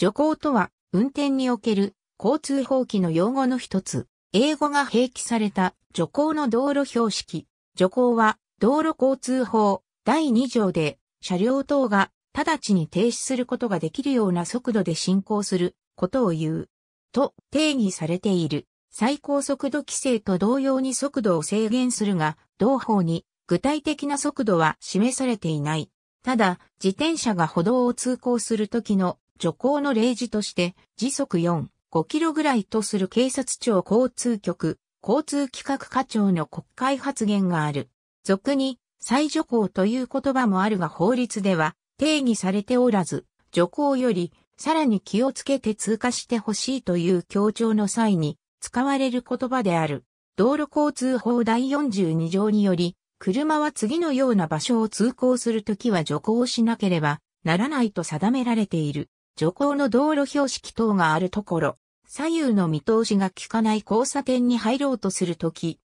徐行とは、運転における交通法規の用語の一つ。英語が併記された徐行の道路標識。徐行は、道路交通法第2条で、車両等が直ちに停止することができるような速度で進行することを言う。と定義されている。最高速度規制と同様に速度を制限するが、同法に具体的な速度は示されていない。ただ、自転車が歩道を通行するときの徐行の例示として、時速4、5キロぐらいとする警察庁交通局、交通企画課長の国会発言がある。俗に、再徐行という言葉もあるが法律では定義されておらず、徐行よりさらに気をつけて通過してほしいという強調の際に使われる言葉である。道路交通法第42条により、車は次のような場所を通行するときは徐行しなければならないと定められている。徐行の道路標識等があるところ、左右の見通しが効かない交差点に入ろうとするとき、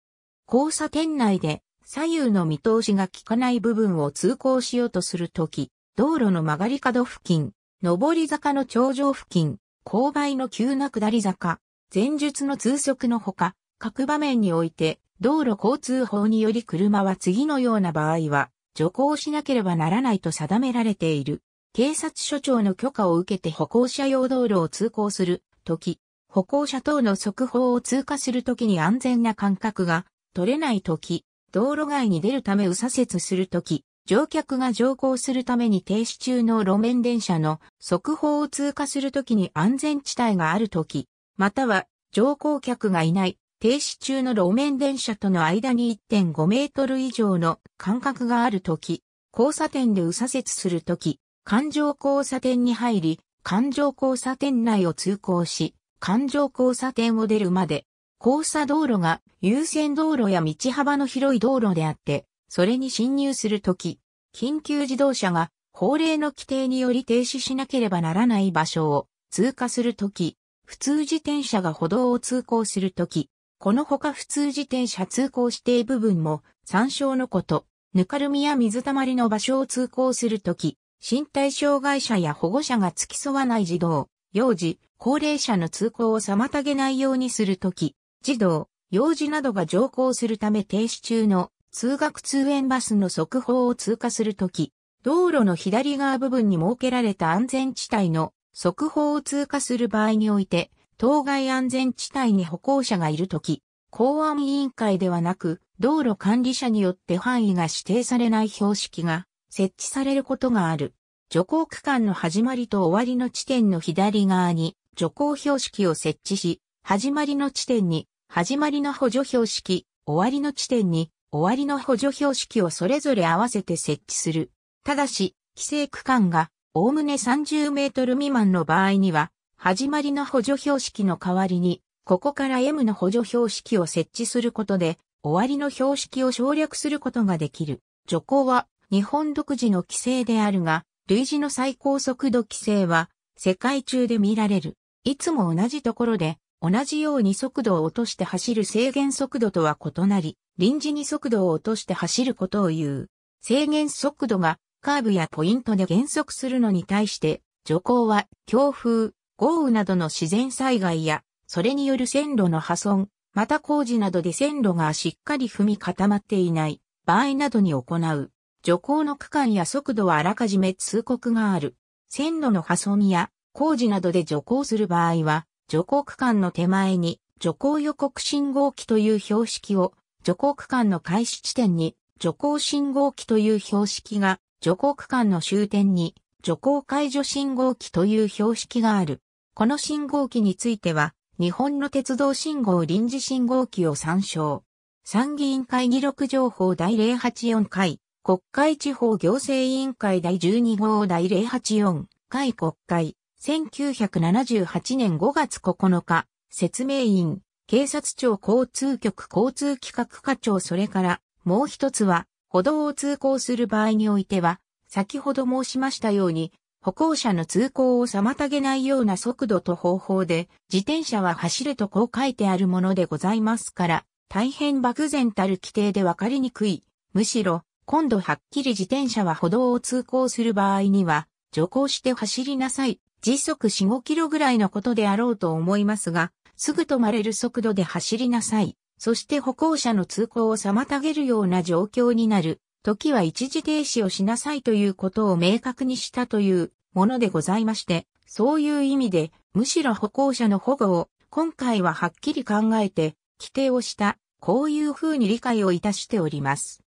交差点内で左右の見通しが効かない部分を通行しようとするとき、道路の曲がり角付近、上り坂の頂上付近、勾配の急な下り坂、前述の通則のほか、各場面において、道路交通法により車は次のような場合は、徐行しなければならないと定められている。警察署長の許可を受けて歩行者用道路を通行するとき、歩行者等の速報を通過するときに安全な間隔が取れないとき、道路外に出るため右左折するとき、乗客が乗降するために停止中の路面電車の速報を通過するときに安全地帯があるとき、または乗降客がいない停止中の路面電車との間に1.5メートル以上の間隔があるとき、交差点で右左折するとき、環状交差点に入り、環状交差点内を通行し、環状交差点を出るまで、交差道路が優先道路や道幅の広い道路であって、それに侵入するとき、緊急自動車が法令の規定により停止しなければならない場所を通過するとき、普通自転車が歩道を通行するとき、このほか普通自転車通行指定部分も参照のこと、ぬかるみや水たまりの場所を通行するとき、身体障害者や保護者が付き添わない児童、幼児、高齢者の通行を妨げないようにするとき、児童、幼児などが乗降するため停止中の通学通園バスの速報を通過するとき、道路の左側部分に設けられた安全地帯の速報を通過する場合において、当該安全地帯に歩行者がいるとき、公安委員会ではなく、道路管理者によって範囲が指定されない標識が設置されることがある。徐行区間の始まりと終わりの地点の左側に徐行標識を設置し、始まりの地点に始まりの補助標識、終わりの地点に終わりの補助標識をそれぞれ合わせて設置する。ただし、規制区間がおおむね30メートル未満の場合には、始まりの補助標識の代わりに、ここから M の補助標識を設置することで、終わりの標識を省略することができる。徐行は日本独自の規制であるが、類似の最高速度規制は世界中で見られる。いつも同じところで同じように速度を落として走る制限速度とは異なり、臨時に速度を落として走ることを言う。制限速度がカーブやポイントで減速するのに対して、徐行は強風、豪雨などの自然災害や、それによる線路の破損、また工事などで線路がしっかり踏み固まっていない場合などに行う。徐行の区間や速度はあらかじめ通告がある。線路の破損や工事などで徐行する場合は、徐行区間の手前に徐行予告信号機という標識を、徐行区間の開始地点に徐行信号機という標識が、徐行区間の終点に徐行解除信号機という標識がある。この信号機については、日本の鉄道信号臨時信号機を参照。参議院会議録情報第084回、国会地方行政委員会第12号第084回国会、1978年5月9日、説明員、警察庁交通局交通企画課長それから、もう一つは、歩道を通行する場合においては、先ほど申しましたように、歩行者の通行を妨げないような速度と方法で、自転車は走るとこう書いてあるものでございますから、大変漠然たる規定でわかりにくい。むしろ、今度はっきり自転車は歩道を通行する場合には、徐行して走りなさい。時速4、5キロぐらいのことであろうと思いますが、すぐ止まれる速度で走りなさい。そして歩行者の通行を妨げるような状況になる。時は一時停止をしなさいということを明確にしたというものでございまして、そういう意味で、むしろ歩行者の保護を今回ははっきり考えて規定をした、こういうふうに理解をいたしております。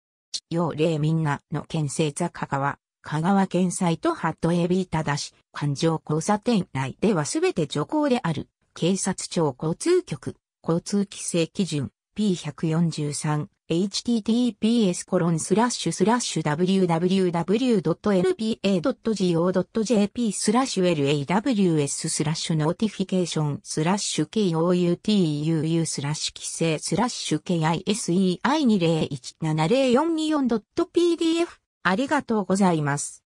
要例みんなの県政坂川、香川県裁とハットエビただし、環状交差点内ではすべて徐行である、警察庁交通局、交通規制基準、P143、https://www.lpa.go.jp laws スラッシュノーティフィケーションスラッシュ koutuu スラッシュ規制スラッシュ kisei20170424.pdf ありがとうございます。